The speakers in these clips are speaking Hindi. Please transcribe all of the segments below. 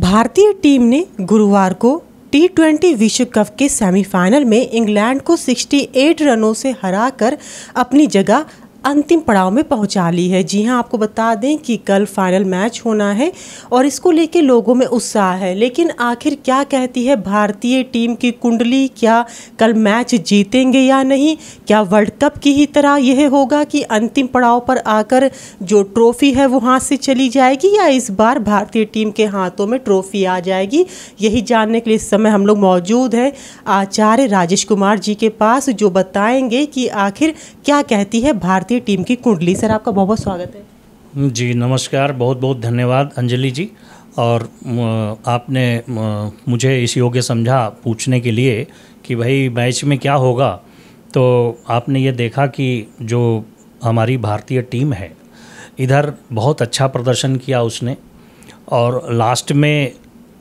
भारतीय टीम ने गुरुवार को टी ट्वेंटी विश्व कप के सेमीफाइनल में इंग्लैंड को 68 रनों से हराकर अपनी जगह अंतिम पड़ाव में पहुंचा ली है जी हां आपको बता दें कि कल फाइनल मैच होना है और इसको लेके लोगों में उत्साह है लेकिन आखिर क्या कहती है भारतीय टीम की कुंडली क्या कल मैच जीतेंगे या नहीं क्या वर्ल्ड कप की ही तरह यह होगा कि अंतिम पड़ाव पर आकर जो ट्रॉफ़ी है वो हाथ से चली जाएगी या इस बार भारतीय टीम के हाथों में ट्रॉफ़ी आ जाएगी यही जानने के लिए इस समय हम लोग मौजूद हैं आचार्य राजेश कुमार जी के पास जो बताएंगे कि आखिर क्या कहती है भारतीय भारतीय टीम की कुंडली सर आपका बहुत बहुत स्वागत है जी नमस्कार बहुत बहुत धन्यवाद अंजलि जी और आपने मुझे इस योग्य समझा पूछने के लिए कि भाई मैच में क्या होगा तो आपने ये देखा कि जो हमारी भारतीय टीम है इधर बहुत अच्छा प्रदर्शन किया उसने और लास्ट में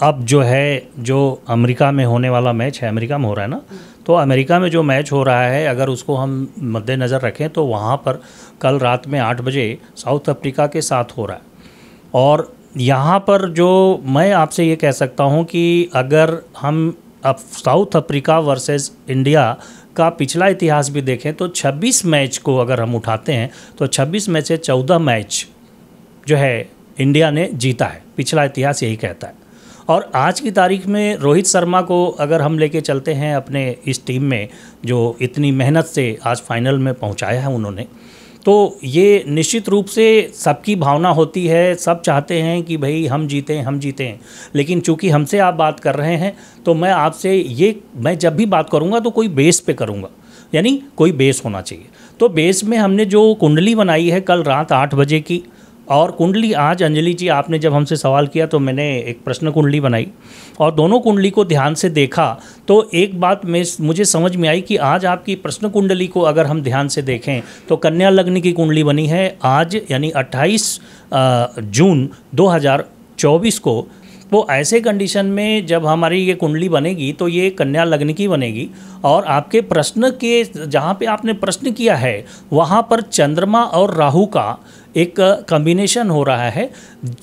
अब जो है जो अमेरिका में होने वाला मैच है अमेरिका में हो रहा है ना तो अमेरिका में जो मैच हो रहा है अगर उसको हम मद्देनज़र रखें तो वहाँ पर कल रात में आठ बजे साउथ अफ्रीका के साथ हो रहा है और यहाँ पर जो मैं आपसे ये कह सकता हूँ कि अगर हम अब साउथ अफ्रीका वर्सेस इंडिया का पिछला इतिहास भी देखें तो 26 मैच को अगर हम उठाते हैं तो 26 में से 14 मैच जो है इंडिया ने जीता है पिछला इतिहास यही कहता है और आज की तारीख में रोहित शर्मा को अगर हम लेके चलते हैं अपने इस टीम में जो इतनी मेहनत से आज फाइनल में पहुंचाया है उन्होंने तो ये निश्चित रूप से सबकी भावना होती है सब चाहते हैं कि भाई हम जीतें हम हैं लेकिन चूंकि हमसे आप बात कर रहे हैं तो मैं आपसे ये मैं जब भी बात करूँगा तो कोई बेस पे करूँगा यानी कोई बेस होना चाहिए तो बेस में हमने जो कुंडली बनाई है कल रात आठ बजे की और कुंडली आज अंजलि जी आपने जब हमसे सवाल किया तो मैंने एक प्रश्न कुंडली बनाई और दोनों कुंडली को ध्यान से देखा तो एक बात में मुझे समझ में आई कि आज आपकी प्रश्न कुंडली को अगर हम ध्यान से देखें तो कन्या लग्न की कुंडली बनी है आज यानी 28 जून 2024 को तो ऐसे कंडीशन में जब हमारी ये कुंडली बनेगी तो ये कन्या लग्न की बनेगी और आपके प्रश्न के जहाँ पे आपने प्रश्न किया है वहाँ पर चंद्रमा और राहु का एक कम्बिनेशन हो रहा है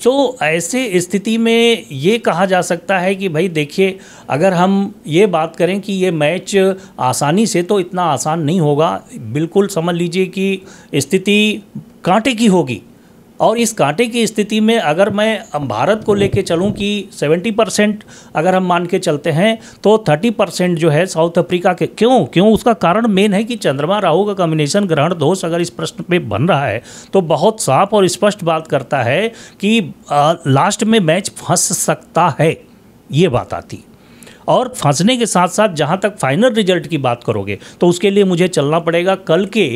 जो ऐसे स्थिति में ये कहा जा सकता है कि भाई देखिए अगर हम ये बात करें कि ये मैच आसानी से तो इतना आसान नहीं होगा बिल्कुल समझ लीजिए कि स्थिति कांटे की होगी और इस कांटे की स्थिति में अगर मैं भारत को लेके चलूं कि 70 परसेंट अगर हम मान के चलते हैं तो 30 परसेंट जो है साउथ अफ्रीका के क्यों क्यों उसका कारण मेन है कि चंद्रमा राहु का कम्बिनेशन ग्रहण दोष अगर इस प्रश्न पे बन रहा है तो बहुत साफ और स्पष्ट बात करता है कि आ, लास्ट में मैच फंस सकता है ये बात आती और फंसने के साथ साथ जहाँ तक फाइनल रिजल्ट की बात करोगे तो उसके लिए मुझे चलना पड़ेगा कल के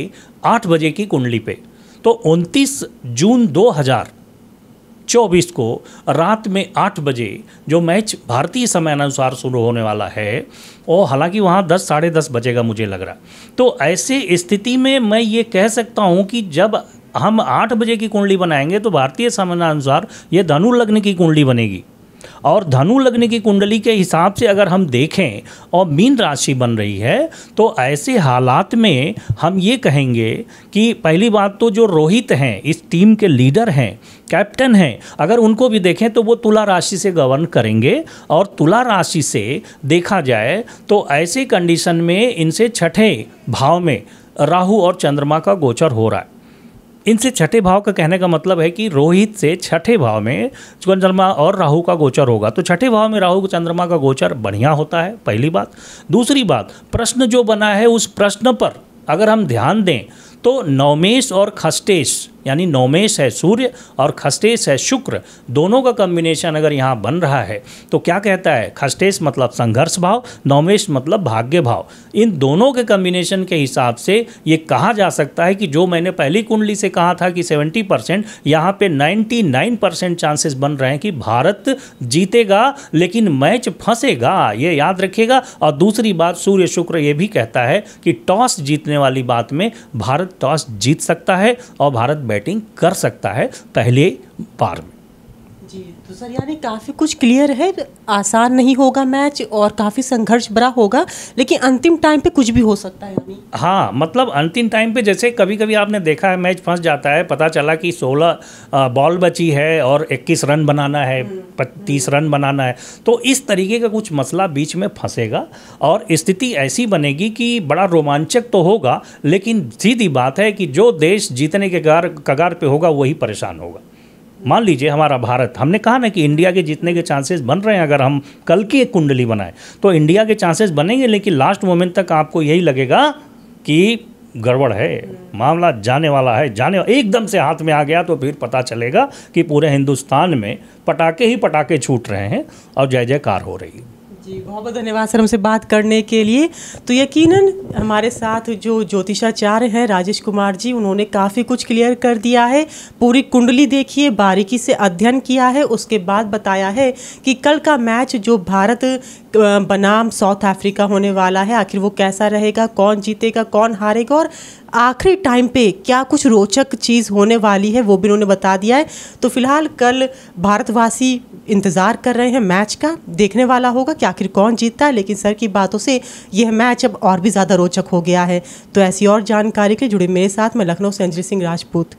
आठ बजे की कुंडली पे तो 29 जून 2024 को रात में आठ बजे जो मैच भारतीय समय अनुसार शुरू होने वाला है और हालांकि वहाँ दस साढ़े दस बजेगा मुझे लग रहा तो ऐसे स्थिति में मैं ये कह सकता हूँ कि जब हम आठ बजे की कुंडली बनाएंगे तो भारतीय समय अनुसार ये धनु लग्न की कुंडली बनेगी और धनु लगने की कुंडली के हिसाब से अगर हम देखें और मीन राशि बन रही है तो ऐसे हालात में हम ये कहेंगे कि पहली बात तो जो रोहित हैं इस टीम के लीडर हैं कैप्टन हैं अगर उनको भी देखें तो वो तुला राशि से गवर्न करेंगे और तुला राशि से देखा जाए तो ऐसे कंडीशन में इनसे छठे भाव में राहु और चंद्रमा का गोचर हो रहा है इनसे छठे भाव का कहने का मतलब है कि रोहित से छठे भाव में चंद्रमा और राहु का गोचर होगा तो छठे भाव में राहु चंद्रमा का गोचर बढ़िया होता है पहली बात दूसरी बात प्रश्न जो बना है उस प्रश्न पर अगर हम ध्यान दें तो नवमेश और खस्टेश यानी नवमेश है सूर्य और खस्टेश है शुक्र दोनों का कम्बिनेशन अगर यहाँ बन रहा है तो क्या कहता है खस्टेश मतलब संघर्ष भाव नवमेश मतलब भाग्य भाव इन दोनों के कम्बिनेशन के हिसाब से ये कहा जा सकता है कि जो मैंने पहली कुंडली से कहा था कि 70 परसेंट यहाँ पर नाइन्टी परसेंट चांसेस बन रहे हैं कि भारत जीतेगा लेकिन मैच फंसेगा ये याद रखेगा और दूसरी बात सूर्य शुक्र ये भी कहता है कि टॉस जीतने वाली बात में भारत टॉस जीत सकता है और भारत बैटिंग कर सकता है पहले पार में जी तो सर यानी काफ़ी कुछ क्लियर है आसान नहीं होगा मैच और काफ़ी संघर्ष भरा होगा लेकिन अंतिम टाइम पे कुछ भी हो सकता है यानी हाँ मतलब अंतिम टाइम पे जैसे कभी कभी आपने देखा है मैच फंस जाता है पता चला कि 16 बॉल बची है और 21 रन बनाना है हम्म, हम्म। तीस रन बनाना है तो इस तरीके का कुछ मसला बीच में फंसेगा और स्थिति ऐसी बनेगी कि बड़ा रोमांचक तो होगा लेकिन सीधी बात है कि जो देश जीतने के कगार कगार पर होगा वही परेशान होगा मान लीजिए हमारा भारत हमने कहा ना कि इंडिया के जीतने के चांसेस बन रहे हैं अगर हम कल की एक कुंडली बनाएं तो इंडिया के चांसेस बनेंगे लेकिन लास्ट मोमेंट तक आपको यही लगेगा कि गड़बड़ है मामला जाने वाला है जाने एकदम से हाथ में आ गया तो फिर पता चलेगा कि पूरे हिंदुस्तान में पटाखे ही पटाखे छूट रहे हैं और जय जयकार हो रही है जी बहुत बहुत धन्यवाद सर हमसे बात करने के लिए तो यकीनन हमारे साथ जो ज्योतिषाचार्य हैं राजेश कुमार जी उन्होंने काफ़ी कुछ क्लियर कर दिया है पूरी कुंडली देखिए बारीकी से अध्ययन किया है उसके बाद बताया है कि कल का मैच जो भारत बनाम साउथ अफ्रीका होने वाला है आखिर वो कैसा रहेगा कौन जीतेगा कौन हारेगा और आखिरी टाइम पे क्या कुछ रोचक चीज़ होने वाली है वो भी उन्होंने बता दिया है तो फिलहाल कल भारतवासी इंतज़ार कर रहे हैं मैच का देखने वाला होगा कि आखिर कौन जीतता है लेकिन सर की बातों से यह मैच अब और भी ज़्यादा रोचक हो गया है तो ऐसी और जानकारी के जुड़े मेरे साथ मैं लखनऊ से अंजलि सिंह राजपूत